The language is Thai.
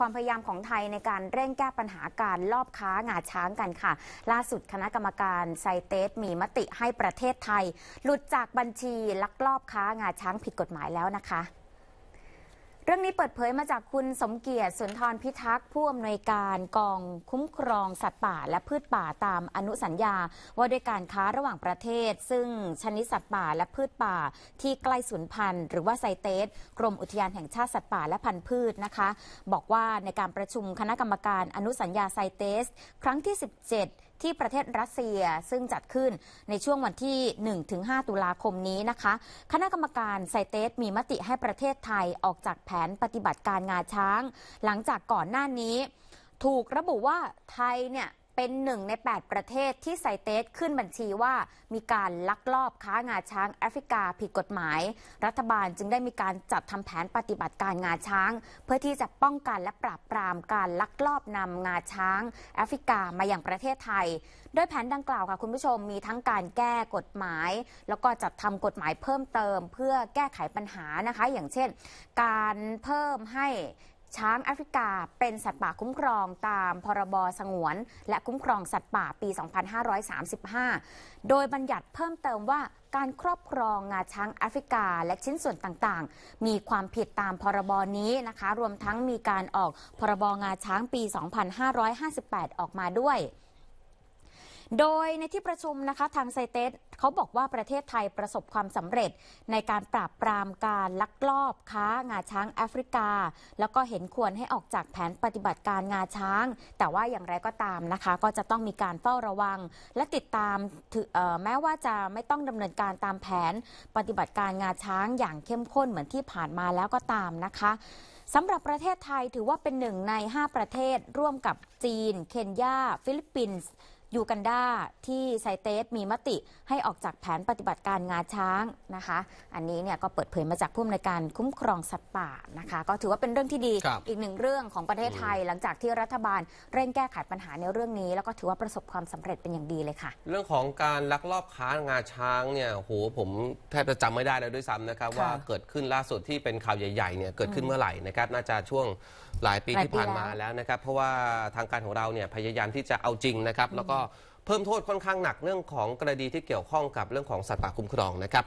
ความพยายามของไทยในการเร่งแก้ปัญหาการลอบค้างาช้างกันค่ะ ล่าสุดคณะกรรมการไซเตสมีมติให้ประเทศไทย หลุดจากบัญชีลักลอบค้างาช้างผิดกฎหมายแล้วนะคะรื่องนี้เปิดเผยมาจากคุณสมเกียรติสุนทรพิทักษ์ ผู้อำนวยการกองคุ้มครองสัตว์ป่าและพืชป่าตามอนุสัญญาว่าด้วยการค้าระหว่างประเทศ ซึ่งชนิดสัตว์ป่าและพืชป่าที่ใกล้สูญพันธุ์หรือว่าไซเตสกรมอุทยานแห่งชาติ สัตว์ป่าและพันธุ์พืชนะคะ บอกว่าในการประชุมคณะกรรมการอนุสัญญาไซเตส ครั้งที่ 17ที่ประเทศรัสเซียซึ่งจัดขึ้นในช่วงวันที่ 1-5 ตุลาคมนี้นะคะ คณะกรรมการไซเตสมีมติให้ประเทศไทยออกจากแผนปฏิบัติการงาช้าง หลังจากก่อนหน้านี้ ถูกระบุว่าไทยเนี่ยเป็นหนึ่งใน 8 ประเทศที่ไซเตสขึ้นบัญชีว่ามีการลักลอบค้างาช้างแอฟริกาผิดกฎหมาย รัฐบาลจึงได้มีการจัดทำแผนปฏิบัติการงาช้าง เพื่อที่จะป้องกันและปราบปรามการลักลอบนำงาช้างแอฟริกามาอย่างประเทศไทยด้วยแผนดังกล่าวค่ะคุณผู้ชมมีทั้งการแก้กฎหมาย แล้วก็จัดทำกฎหมายเพิ่มเติมเพื่อแก้ไขปัญหานะคะ อย่างเช่น การเพิ่มให้ช้างแอฟริกาเป็นสัตว์ป่าคุ้มครองตามพรบสงวนและคุ้มครองสัตว์ป่าปี 2535 โดยบัญญัติเพิ่มเติมว่าการครอบครองงาช้างแอฟริกาและชิ้นส่วนต่างๆ มีความผิดตามพรบนี้นะคะ รวมทั้งมีการออกพรบงาช้างปี 2558 ออกมาด้วยโดยในที่ประชุมนะคะทางไซเตสเขาบอกว่าประเทศไทยประสบความสำเร็จในการปราบปรามการลักลอบค้างาช้างแอฟริกา แล้วก็เห็นควรให้ออกจากแผนปฏิบัติการงาช้าง แต่ว่าอย่างไรก็ตามนะคะก็จะต้องมีการเฝ้าระวังและติดตามแม้ว่าจะไม่ต้องดำเนินการตามแผนปฏิบัติการงาช้างอย่างเข้มข้นเหมือนที่ผ่านมาแล้วก็ตามนะคะสำหรับประเทศไทยถือว่าเป็นหนึ่งใน 5 ประเทศร่วมกับจีน เคนยาฟิลิปปินส์ยูกันดาที่ไซเตสมีมติให้ออกจากแผนปฏิบัติการงาช้างนะคะ อันนี้เนี่ย ก็เปิดเผยมาจากผู้อำนวยการคุ้มครองสัตว์ป่านะคะก็ถือว่าเป็นเรื่องที่ดีอีกหนึ่งเรื่องของประเทศไทย หลังจากที่รัฐบาล เร่งแก้ไขปัญหาในเรื่องนี้ แล้วก็ถือว่าประสบความสำเร็จเป็นอย่างดีเลยค่ะ เรื่องของการลักลอบค้างาช้างเนี่ยโหผมแทบจะจำไม่ได้แล้วด้วยซ้ำนะครับว่าเกิดขึ้นล่าสุดที่เป็นข่าวใหญ่ๆเนี่ยเกิดขึ้นเมื่อไหร่นะครับน่าจะช่วงหลายปีที่ผ่านมาแล้วนะครับเพราะว่าทางการของเราเนี่ยพยายามที่จะเอาจริงนะครับแล้วก็เพิ่มโทษค่อนข้างหนักเรื่องของกรณีที่เกี่ยวข้องกับเรื่องของสัตว์ป่าคุ้มครองนะครับ